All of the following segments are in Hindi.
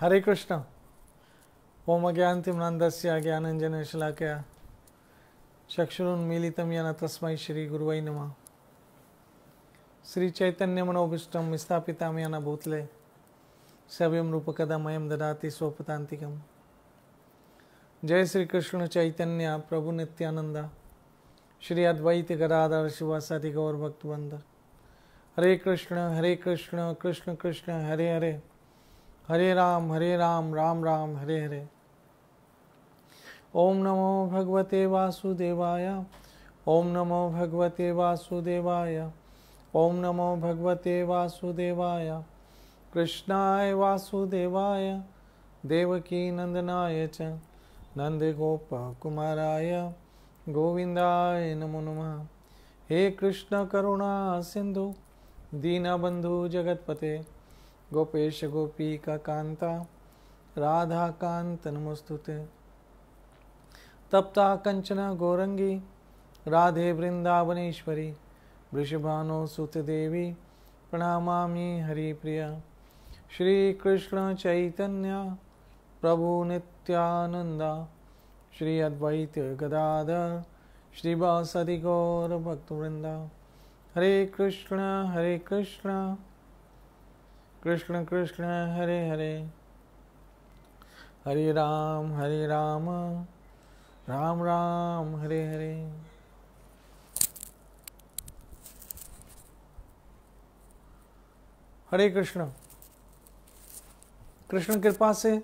हरे कृष्ण ओम अज्ञानतिम्नान्दस्य ज्ञानञ्जनशलाकया चक्षुरुन्मीलितं येन तस्मै श्रीगुरुवै नमः श्रीचैतन्यमनोभीष्टं विस्थापितां येन भूतले सव्यं रूपकदा मयं ददाति स्वपतान्तिकं जय श्री कृष्ण चैतन्य प्रभु नित्यानंद श्री अद्वैत गदाधर शिवासादि गौर हरे कृष्ण हरे कृष्ण कृष्ण कृष्ण हरे हरे हरे राम हरे राम राम राम हरे हरे ओम नमो भगवते वासुदेवाय ओम नमो भगवते वासुदेवाय ओम नमो भगवते वासुदेवाय कृष्णाय वासुदेवाय देवकी नंदनाय च कुमाराय गोविंदाय नमो नमः हे कृष्ण कृष्णकरुणा सिन्धु दीनबन्धु जगतपते गोपेश गोपी का कांता राधा कांत नमस्तुते तप्ता कंचना गौरंगी राधे वृंदावनेश्वरी वृषभानो सुत देवी प्रिया हरिप्रिया श्रीकृष्ण चैतन्य प्रभु नित्यानंदा श्री अद्वैत गदाधर श्रीवासदि गौर भक्तवृंदा हरे कृष्ण हरे कृष्ण कृष्ण कृष्ण हरे हरे हरे राम हरे राम राम राम हरे हरे हरे कृष्ण कृष्ण कृपा से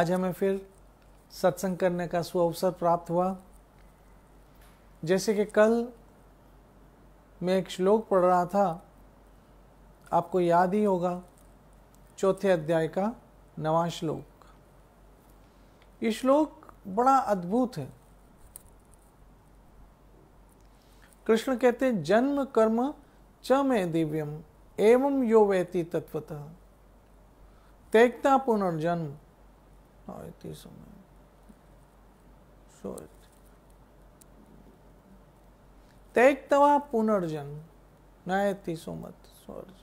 आज हमें फिर सत्संग करने का सुअवसर प्राप्त हुआ जैसे कि कल मैं एक श्लोक पढ़ रहा था आपको याद ही होगा चौथे अध्याय का नवा श्लोक ये श्लोक बड़ा अद्भुत है कृष्ण कहते हैं जन्म कर्म च मे दिव्यम एवं यो वैति तत्वतः त्यक्ता पुनर्जन्म त्यक्तवा पुनर्जन्म नयति सुमत स्वर्ज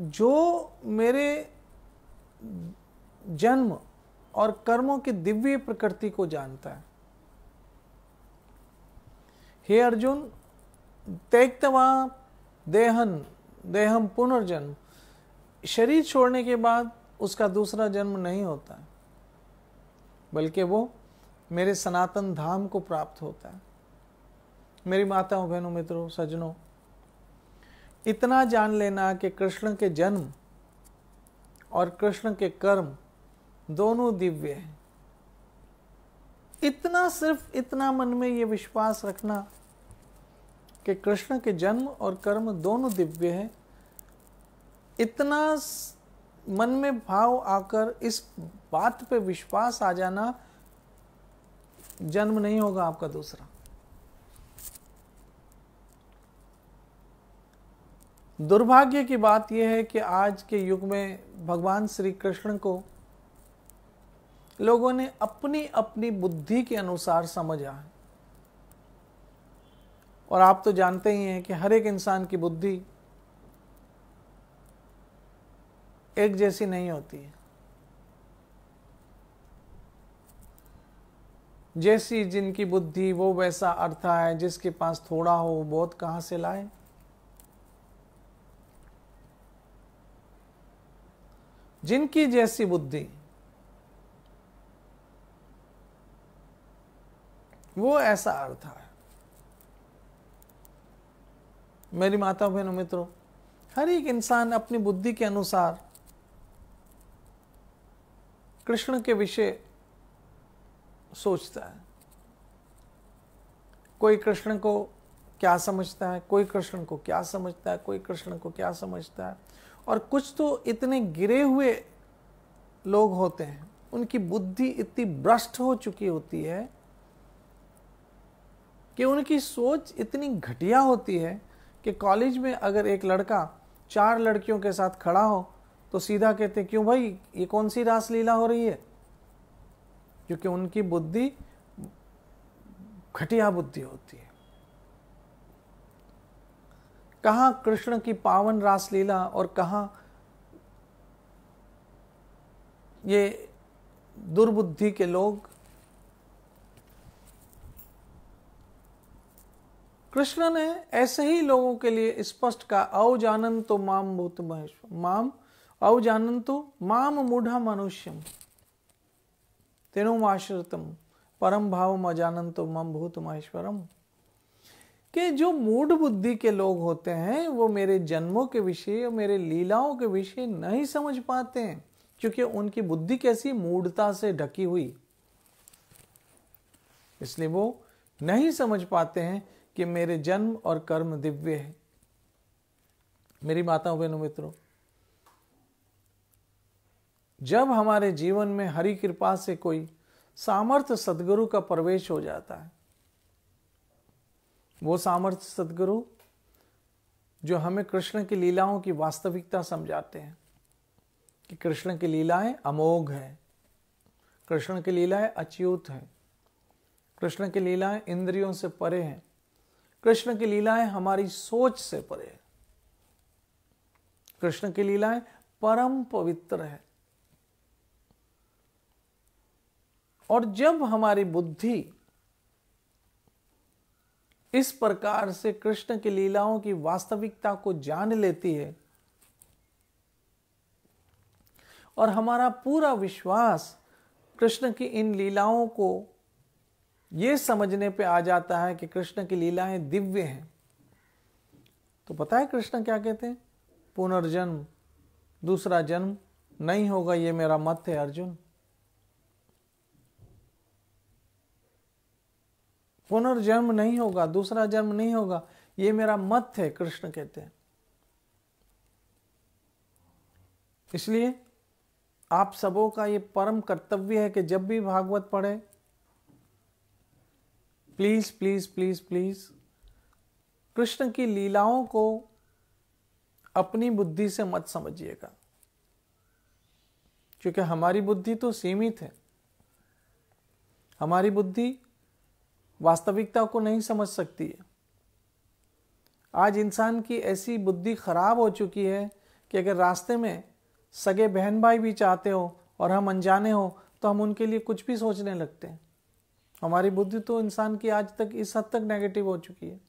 जो मेरे जन्म और कर्मों की दिव्य प्रकृति को जानता है हे अर्जुन त्यक्तवा देहन देहम पुनर्जन्म शरीर छोड़ने के बाद उसका दूसरा जन्म नहीं होता है बल्कि वो मेरे सनातन धाम को प्राप्त होता है मेरी माताओं बहनों मित्रों सजनों इतना जान लेना कि कृष्ण के जन्म और कृष्ण के कर्म दोनों दिव्य हैं इतना सिर्फ इतना मन में ये विश्वास रखना कि कृष्ण के जन्म और कर्म दोनों दिव्य हैं इतना मन में भाव आकर इस बात पे विश्वास आ जाना जन्म नहीं होगा आपका दूसरा दुर्भाग्य की बात यह है कि आज के युग में भगवान श्री कृष्ण को लोगों ने अपनी अपनी बुद्धि के अनुसार समझा है और आप तो जानते ही हैं कि हर एक इंसान की बुद्धि एक जैसी नहीं होती है जैसी जिनकी बुद्धि वो वैसा अर्थ है जिसके पास थोड़ा हो बहुत कहाँ से लाए जिनकी जैसी बुद्धि वो ऐसा अर्थ है मेरी माता बहनों मित्रों हर एक इंसान अपनी बुद्धि के अनुसार कृष्ण के विषय सोचता है कोई कृष्ण को क्या समझता है कोई कृष्ण को क्या समझता है कोई कृष्ण को क्या समझता है और कुछ तो इतने गिरे हुए लोग होते हैं उनकी बुद्धि इतनी भ्रष्ट हो चुकी होती है कि उनकी सोच इतनी घटिया होती है कि कॉलेज में अगर एक लड़का चार लड़कियों के साथ खड़ा हो तो सीधा कहते क्यों भाई ये कौन सी रासलीला हो रही है क्योंकि उनकी बुद्धि घटिया बुद्धि होती है कहा कृष्ण की पावन रासलीला और कहा ये दुर्बुद्धि के लोग कृष्ण ने ऐसे ही लोगों के लिए स्पष्ट कहा अवजानन तो माम भूत महेश माम अवजानन तो माम मूढ़ा मनुष्यम तेनुमाश्रितम परम भाव अजानन तो मम भूत महेश्वरम कि जो मूढ़ बुद्धि के लोग होते हैं वो मेरे जन्मों के विषय और मेरे लीलाओं के विषय नहीं समझ पाते हैं क्योंकि उनकी बुद्धि कैसी मूढ़ता से ढकी हुई इसलिए वो नहीं समझ पाते हैं कि मेरे जन्म और कर्म दिव्य है मेरी माता बहनों मित्रों जब हमारे जीवन में हरि कृपा से कोई सामर्थ्य सदगुरु का प्रवेश हो जाता है वो सामर्थ्य सदगुरु जो हमें कृष्ण की लीलाओं की वास्तविकता समझाते हैं कि कृष्ण की लीलाएं अमोघ हैं कृष्ण की लीलाएं अच्युत हैं कृष्ण की लीलाएं इंद्रियों से परे हैं कृष्ण की लीलाएं हमारी सोच से परे हैं कृष्ण की लीलाएं परम पवित्र है और जब हमारी बुद्धि इस प्रकार से कृष्ण की लीलाओं की वास्तविकता को जान लेती है और हमारा पूरा विश्वास कृष्ण की इन लीलाओं को ये समझने पे आ जाता है कि कृष्ण की लीलाएं दिव्य हैं तो पता है कृष्ण क्या कहते हैं पुनर्जन्म दूसरा जन्म नहीं होगा ये मेरा मत है अर्जुन पुनर्जन्म नहीं होगा दूसरा जन्म नहीं होगा ये मेरा मत है कृष्ण कहते हैं इसलिए आप सबों का ये परम कर्तव्य है कि जब भी भागवत पढ़े please please please please Krishna की लीलाओं को अपनी बुद्धि से मत समझिएगा क्योंकि हमारी बुद्धि तो सीमित है हमारी बुद्धि वास्तविकता को नहीं समझ सकती है आज इंसान की ऐसी बुद्धि खराब हो चुकी है कि अगर रास्ते में सगे बहन भाई भी चाहते हो और हम अनजाने हो तो हम उनके लिए कुछ भी सोचने लगते हैं हमारी बुद्धि तो इंसान की आज तक इस हद तक नेगेटिव हो चुकी है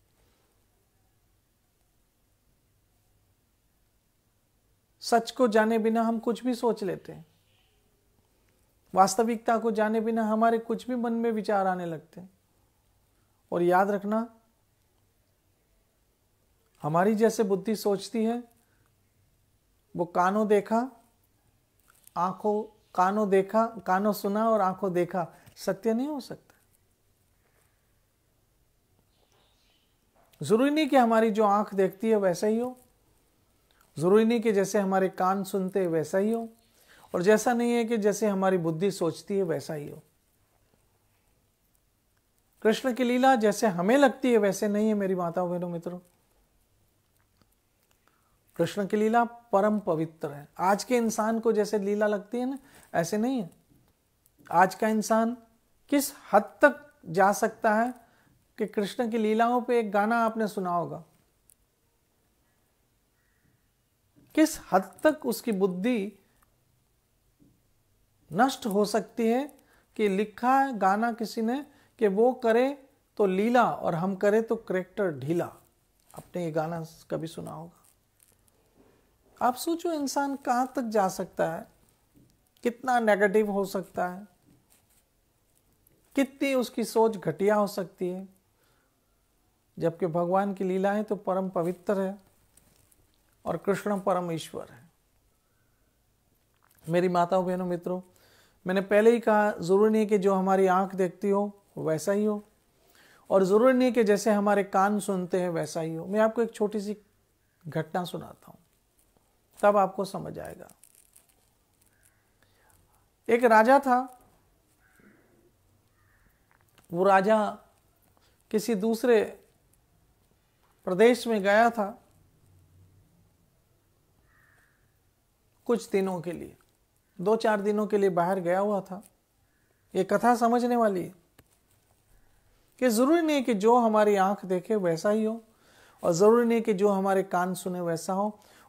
सच को जाने बिना हम कुछ भी सोच लेते हैं वास्तविकता को जाने बिना हमारे कुछ भी मन में विचार आने लगते हैं और याद रखना हमारी जैसे बुद्धि सोचती है वो कानों देखा आंखों कानों देखा कानों सुना और आंखों देखा सत्य नहीं हो सकता जरूरी नहीं कि हमारी जो आंख देखती है वैसा ही हो जरूरी नहीं कि जैसे हमारे कान सुनते वैसा ही हो और जैसा नहीं है कि जैसे हमारी बुद्धि सोचती है वैसा ही हो कृष्ण की लीला जैसे हमें लगती है वैसे नहीं है मेरी माताओं बहनों मित्रों कृष्ण की लीला परम पवित्र है आज के इंसान को जैसे लीला लगती है ना ऐसे नहीं है आज का इंसान किस हद तक जा सकता है कि कृष्ण की लीलाओं पे एक गाना आपने सुना होगा किस हद तक उसकी बुद्धि नष्ट हो सकती है कि लिखा गाना किसी ने कि वो करें तो लीला और हम करें तो करेक्टर ढीला आपने ये गाना कभी सुना होगा आप सोचो इंसान कहाँ तक जा सकता है कितना नेगेटिव हो सकता है कितनी उसकी सोच घटिया हो सकती है जबकि भगवान की लीलाएं तो परम पवित्र है और कृष्ण परम ईश्वर है मेरी माताओं बहनों मित्रों मैंने पहले ही कहा जरूरी नहीं कि जो हमारी आंख देखती हो वैसा ही हो और ज़रूरी नहीं है कि जैसे हमारे कान सुनते हैं वैसा ही हो मैं आपको एक छोटी सी घटना सुनाता हूं तब आपको समझ आएगा एक राजा था वो राजा किसी दूसरे प्रदेश में गया था कुछ दिनों के लिए दो चार दिनों के लिए बाहर गया हुआ था ये कथा समझने वाली है कि ज़रूरी नहीं कि जो हमारी आंख देखे वैसा ही हो और ज़रूरी नहीं कि जो हमारे कान सुने वैसा हो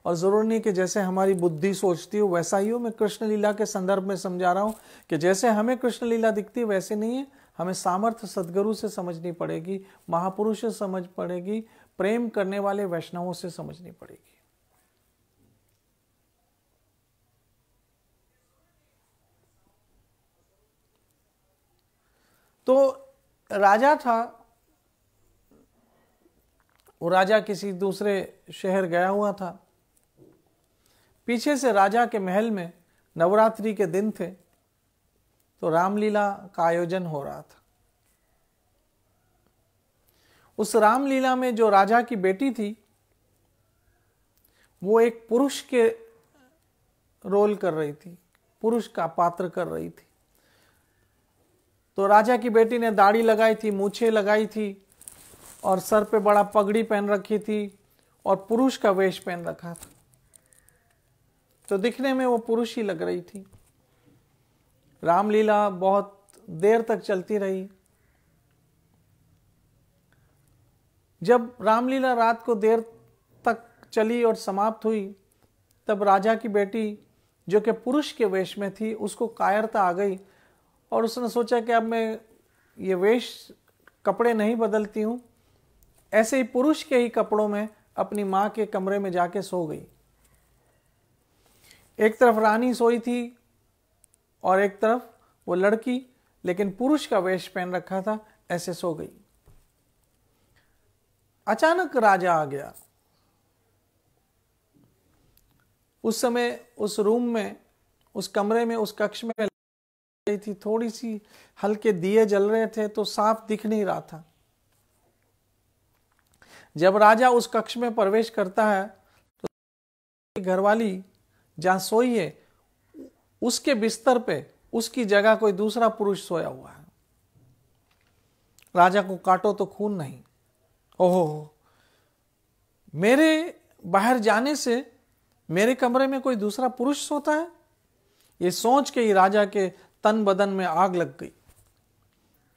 और ज़रूरी नहीं कि जैसे हमारी बुद्धि सोचती हो वैसा ही हो मैं कृष्ण लीला के संदर्भ में समझा रहा हूं कि जैसे हमें कृष्ण लीला दिखती है वैसे नहीं है हमें सामर्थ्य सदगुरु से समझनी पड़ेगी महापुरुष से समझ पड़ेगी प्रेम करने वाले वैष्णवों से समझनी पड़ेगी तो राजा था वो राजा किसी दूसरे शहर गया हुआ था पीछे से राजा के महल में नवरात्रि के दिन थे तो रामलीला का आयोजन हो रहा था उस रामलीला में जो राजा की बेटी थी वो एक पुरुष के रोल कर रही थी पुरुष का पात्र कर रही थी तो राजा की बेटी ने दाढ़ी लगाई थी मूछे लगाई थी और सर पे बड़ा पगड़ी पहन रखी थी और पुरुष का वेश पहन रखा था तो दिखने में वो पुरुष ही लग रही थी रामलीला बहुत देर तक चलती रही जब रामलीला रात को देर तक चली और समाप्त हुई तब राजा की बेटी जो कि पुरुष के वेश में थी उसको कायरता आ गई और उसने सोचा कि अब मैं ये वेश कपड़े नहीं बदलती हूँ ऐसे ही पुरुष के ही कपड़ों में अपनी माँ के कमरे में जाके सो गई एक तरफ रानी सोई थी और एक तरफ वो लड़की लेकिन पुरुष का वेश पहन रखा था ऐसे सो गई अचानक राजा आ गया उस समय उस रूम में उस कमरे में उस कक्ष में गई थी थोड़ी सी हल्के दिए जल रहे थे तो साफ दिख नहीं रहा था जब राजा उस कक्ष में प्रवेश करता है तो घरवाली जहां सोई है उसके बिस्तर पे उसकी जगह कोई दूसरा पुरुष सोया हुआ है राजा को काटो तो खून नहीं ओहो मेरे बाहर जाने से मेरे कमरे में कोई दूसरा पुरुष सोता है ये सोच के ही राजा के तन बदन में आग लग गई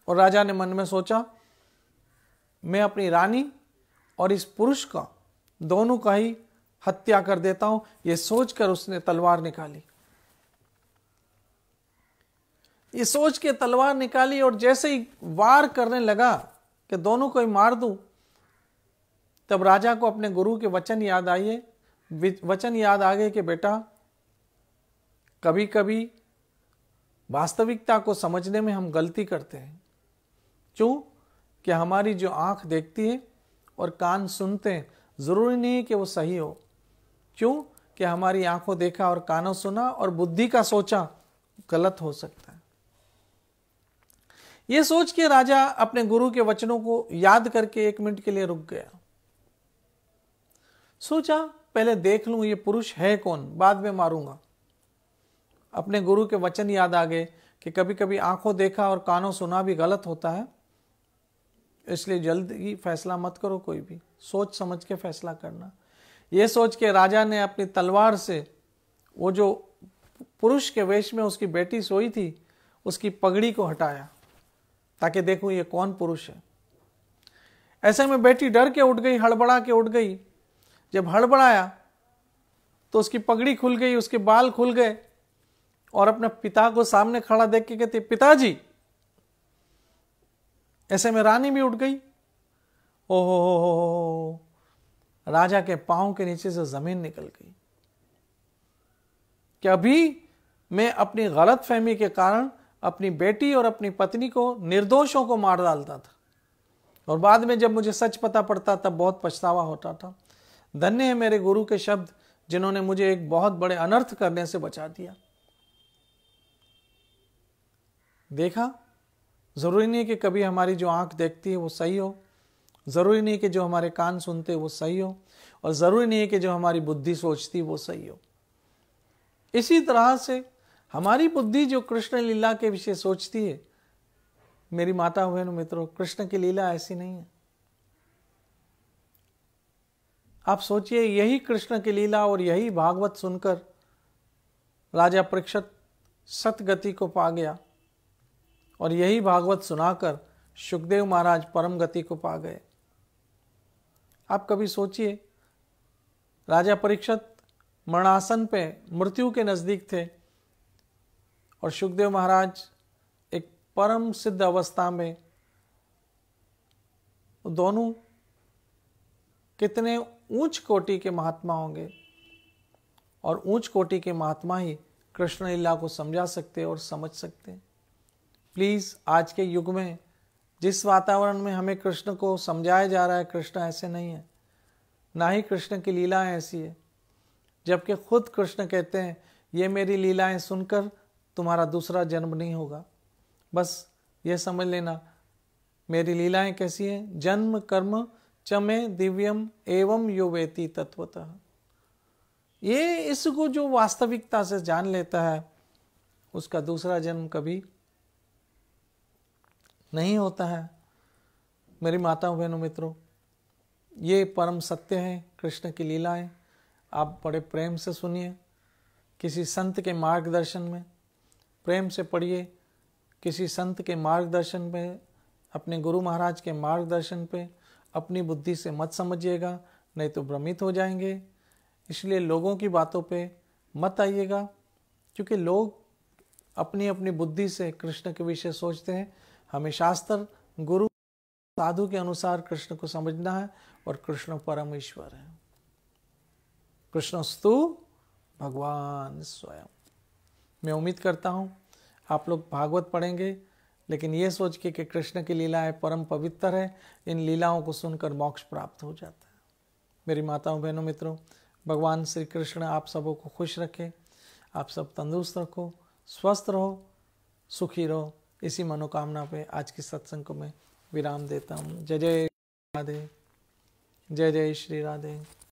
और राजा ने मन में सोचा मैं अपनी रानी और इस पुरुष का दोनों का ही हत्या कर देता हूं यह सोचकर उसने तलवार निकाली ये सोच के तलवार निकाली और जैसे ही वार करने लगा कि दोनों को ही मार दूं तब राजा को अपने गुरु के वचन याद आइए वचन याद आ गए कि बेटा कभी कभी वास्तविकता को समझने में हम गलती करते हैं क्यों कि हमारी जो आंख देखती है और कान सुनते हैं ज़रूरी नहीं कि वो सही हो क्यों कि हमारी आंखों देखा और कानों सुना और बुद्धि का सोचा गलत हो सकता है ये सोच के राजा अपने गुरु के वचनों को याद करके एक मिनट के लिए रुक गया सोचा पहले देख लूं ये पुरुष है कौन बाद में मारूंगा अपने गुरु के वचन याद आ गए कि कभी कभी आंखों देखा और कानों सुना भी गलत होता है इसलिए जल्द ही फैसला मत करो कोई भी सोच समझ के फैसला करना ये सोच के राजा ने अपनी तलवार से वो जो पुरुष के वेश में उसकी बेटी सोई थी उसकी पगड़ी को हटाया ताकि देखूं ये कौन पुरुष है ऐसे में बेटी डर के उठ गई हड़बड़ा के उठ गई जब हड़बड़ाया तो उसकी पगड़ी खुल गई उसके बाल खुल गए और अपने पिता को सामने खड़ा देख के कहती पिताजी ऐसे में रानी भी उठ गई ओहो हो हो राजा के पांव के नीचे से जमीन निकल गई कि अभी मैं अपनी गलत फहमी के कारण अपनी बेटी और अपनी पत्नी को निर्दोषों को मार डालता था और बाद में जब मुझे सच पता पड़ता तब बहुत पछतावा होता था धन्य है मेरे गुरु के शब्द जिन्होंने मुझे एक बहुत बड़े अनर्थ करने से बचा दिया देखा ज़रूरी नहीं है कि कभी हमारी जो आँख देखती है वो सही हो ज़रूरी नहीं है कि जो हमारे कान सुनते हैं वो सही हो और ज़रूरी नहीं है कि जो हमारी बुद्धि सोचती वो सही हो इसी तरह से हमारी बुद्धि जो कृष्ण लीला के विषय सोचती है मेरी माता बहन मित्रों कृष्ण की लीला ऐसी नहीं है आप सोचिए यही कृष्ण की लीला और यही भागवत सुनकर राजा परीक्षत सतगति को पा गया और यही भागवत सुनाकर सुखदेव महाराज परम गति को पा गए आप कभी सोचिए राजा परीक्षत मरणासन पे मृत्यु के नज़दीक थे और सुखदेव महाराज एक परम सिद्ध अवस्था में दोनों कितने ऊंच कोटि के महात्मा होंगे और ऊंच कोटि के महात्मा ही कृष्ण लीला को समझा सकते और समझ सकते हैं प्लीज़ आज के युग में जिस वातावरण में हमें कृष्ण को समझाया जा रहा है कृष्ण ऐसे नहीं है ना ही कृष्ण की लीलाएं ऐसी है जबकि खुद कृष्ण कहते हैं ये मेरी लीलाएं सुनकर तुम्हारा दूसरा जन्म नहीं होगा बस ये समझ लेना मेरी लीलाएं कैसी हैं जन्म कर्म चमे दिव्यम एवं यो वेती तत्वतः ये इसको जो वास्तविकता से जान लेता है उसका दूसरा जन्म कभी नहीं होता है मेरी माताओं बहनों मित्रों ये परम सत्य है कृष्ण की लीलाएं आप बड़े प्रेम से सुनिए किसी संत के मार्गदर्शन में प्रेम से पढ़िए किसी संत के मार्गदर्शन पे अपने गुरु महाराज के मार्गदर्शन पे अपनी बुद्धि से मत समझिएगा नहीं तो भ्रमित हो जाएंगे इसलिए लोगों की बातों पे मत आइएगा क्योंकि लोग अपनी अपनी बुद्धि से कृष्ण के विषय सोचते हैं हमें शास्त्र गुरु साधु के अनुसार कृष्ण को समझना है और कृष्ण परमेश्वर है कृष्णस्तु भगवान स्वयं मैं उम्मीद करता हूँ आप लोग भागवत पढ़ेंगे लेकिन ये सोच के कि कृष्ण की लीलाएं परम पवित्र है इन लीलाओं को सुनकर मोक्ष प्राप्त हो जाता है मेरी माताओं बहनों मित्रों भगवान श्री कृष्ण आप सबों को खुश रखें आप सब तंदुरुस्त रखो स्वस्थ रहो सुखी रहो इसी मनोकामना पे आज के सत्संग को मैं विराम देता हूँ जय जय राधे जय जय श्री राधे